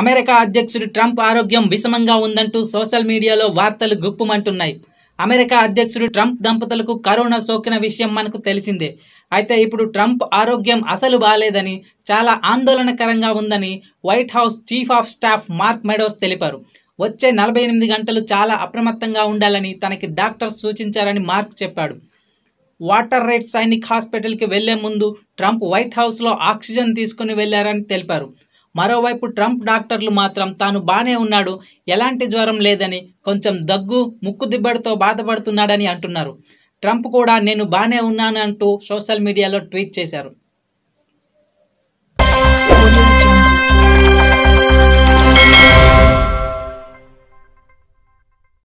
America అధ్యక్షుడు Trump ఆరోగ్యం విషమంగా ఉందంటూ సోషల్ మీడియాలో వార్తలు గుప్పుమంటున్నాయి అమెరికా అధ్యక్షుడు ట్రంప్ దంపతులకు కరోనా సోకిన విషయం మనకు తెలిసిందే అయితే ఇప్పుడు ట్రంప్ ఆరోగ్యం అసలు బాలేదని చాలా ఆందోళనకరంగా ఉందని White House chief of staff Mark Meadows తెలిపారు వచ్చే నలభై ఎనిమిది గంటలు చాలా అప్రమత్తంగా ఉండాలని తనకి డాక్టర్ సూచించారని మార్క్ చెప్పాడు వాటర్ రైట్ సైనిక్ హాస్పిటల్కి వెళ్లే ముందు ట్రంప్ వైట్ హౌస్లో ఆక్సిజన్ తీసుకుని వెళ్లారని తెలిపారు మరోవైపు ట్రంప్ డాక్టర్లు మాత్రం తాను బానే ఉన్నాడు ఎలాంటి జ్వరం లేదని కొంచెం దగ్గు ముక్కు దిబ్బడితో బాధపడుతున్నాడని అంటున్నారు ట్రంప్ కూడా నేను బానే ఉన్నానంటూ సోషల్ మీడియాలో ట్వీట్ చేశారు